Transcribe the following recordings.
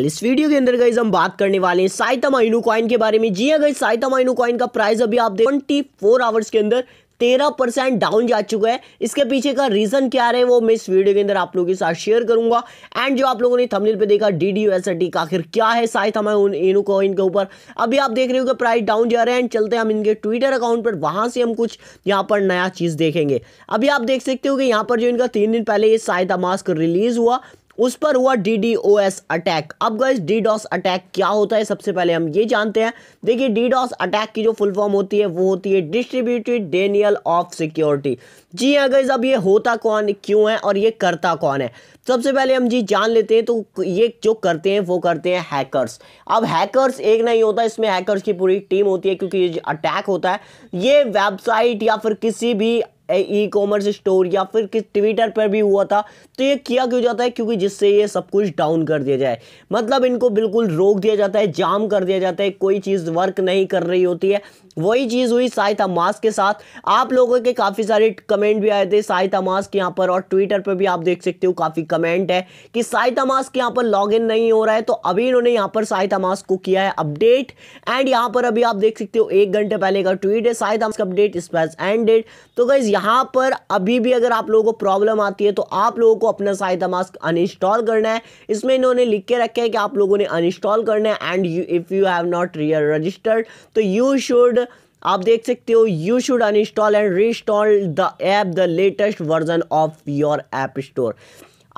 इस वीडियो के अंदर गई हम बात करने वाले हैं साइतम आइनू कॉइन के बारे में जी हाँ गई साइतम आइनू कॉइन का प्राइस अभी आप देख ट्वेंटी फोर आवर्स के अंदर तेरह परसेंट डाउन जा चुका है इसके पीछे का रीजन क्या रहे वो मैं इस वीडियो के अंदर आप लोगों के साथ शेयर करूंगा एंड जो आप लोगों ने थंबनेल पे देखा डी डी एस का आखिर क्या है साइथ हमारे इनू कॉइन के ऊपर अभी आप देख रहे हो कि प्राइस डाउन जा रहे हैं एंड चलते हैं हम इनके ट्विटर अकाउंट पर वहां से हम कुछ यहाँ पर नया चीज देखेंगे अभी आप देख सकते हो कि यहाँ पर जो इनका तीन दिन पहले ये साइथ मास्क रिलीज हुआ उस पर हुआ D D O S attack अब गाइस डॉस अटैक क्या होता है सबसे पहले हम ये जानते हैं देखिए डी डॉस अटैक की जो फुल फॉर्म होती है वो होती है डिस्ट्रीब्यूटेड डेनियल ऑफ सिक्योरिटी जी हाँ गाइस अब ये होता कौन क्यों है और ये करता कौन है सबसे पहले हम जी जान लेते हैं तो ये जो करते हैं वो करते हैं हैकर्स अब हैकर्स एक नहीं होता इसमें हैकर्स की पूरी टीम होती है क्योंकि ये अटैक होता है ये वेबसाइट या फिर किसी भी ई कॉमर्स स्टोर या फिर किस ट्विटर पर भी हुआ था तो ये किया क्यों जाता है क्योंकि जिससे ये सब कुछ डाउन कर दिया जाए मतलब इनको बिल्कुल रोक दिया जाता है जाम कर दिया जाता है कोई चीज़ वर्क नहीं कर रही होती है वही चीज़ हुई साहिद हमास के साथ आप लोगों के काफ़ी सारे कमेंट भी आए थे साहिद हमास के यहाँ पर और ट्विटर पर भी आप देख सकते हो काफ़ी कमेंट है कि साहिद हमास के यहाँ पर लॉगिन नहीं हो रहा है तो अभी इन्होंने यहाँ पर साहिद हमास को किया है अपडेट एंड यहाँ पर अभी आप देख सकते हो एक घंटे पहले का ट्वीट है साहिद हमास का अपडेट इस पर तो गाइज यहाँ पर अभी भी अगर आप लोगों को प्रॉब्लम आती है तो आप लोगों को अपना साहिद हमास अनइंस्टॉल करना है इसमें इन्होंने लिख के रखे है कि आप लोगों ने अनइंस्टॉल करना है and if you have not registered तो यू शुड आप देख सकते हो you should uninstall and reinstall the app the latest version of your app store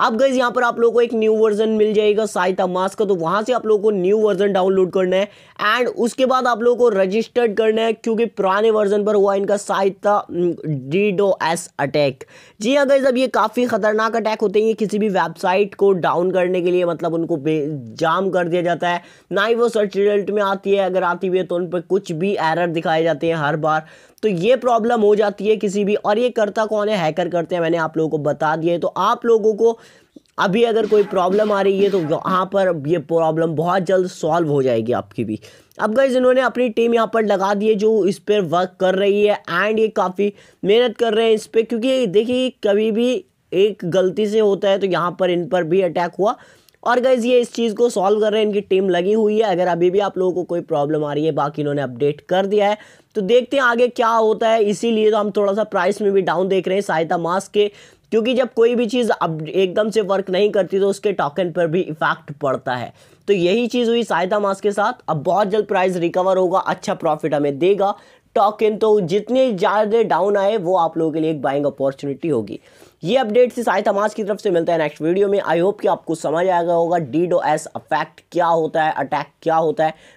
अब गई यहाँ पर आप लोगों को एक न्यू वर्जन मिल जाएगा साइता मास्क का तो वहाँ से आप लोगों को न्यू वर्जन डाउनलोड करना है एंड उसके बाद आप लोगों को रजिस्टर्ड करना है क्योंकि पुराने वर्जन पर हुआ इनका साइता डीडो एस अटैक जी हाँ गई अब ये काफ़ी खतरनाक अटैक होते हैं ये किसी भी वेबसाइट को डाउन करने के लिए मतलब उनको जाम कर दिया जाता है ना ही वो सर्च रिजल्ट में आती है अगर आती हुई है तो उन पर कुछ भी एरर दिखाए जाते हैं हर बार तो ये प्रॉब्लम हो जाती है किसी भी और ये करता कौन है हैकर करते हैं मैंने आप लोगों को बता दिया है तो आप लोगों को अभी अगर कोई प्रॉब्लम आ रही है तो यहाँ पर ये प्रॉब्लम बहुत जल्द सॉल्व हो जाएगी आपकी भी अब गाइज इन्होंने अपनी टीम यहाँ पर लगा दी है जो इस पर वर्क कर रही है एंड ये काफ़ी मेहनत कर रहे हैं इस पर क्योंकि देखिए कभी भी एक गलती से होता है तो यहाँ पर इन पर भी अटैक हुआ और गाइज ये इस चीज़ को सॉल्व कर रहे हैं इनकी टीम लगी हुई है अगर अभी भी आप लोगों को कोई प्रॉब्लम आ रही है बाकी इन्होंने अपडेट कर दिया है तो देखते हैं आगे क्या होता है इसीलिए तो हम थोड़ा सा प्राइस में भी डाउन देख रहे हैं सहायता मास्क के क्योंकि जब कोई भी चीज़ अब एकदम से वर्क नहीं करती तो उसके टोकन पर भी इफेक्ट पड़ता है तो यही चीज़ हुई सहायता मास्क के साथ अब बहुत जल्द प्राइस रिकवर होगा अच्छा प्रॉफिट हमें देगा टोकन तो जितने ज़्यादा डाउन आए वो आप लोगों के लिए एक बाइंग अपॉर्चुनिटी होगी ये अपडेट से शायद हमाज की तरफ से मिलता है नेक्स्ट वीडियो में आई होप कि आपको समझ आ गया होगा डी डो एस अफेक्ट क्या होता है अटैक क्या होता है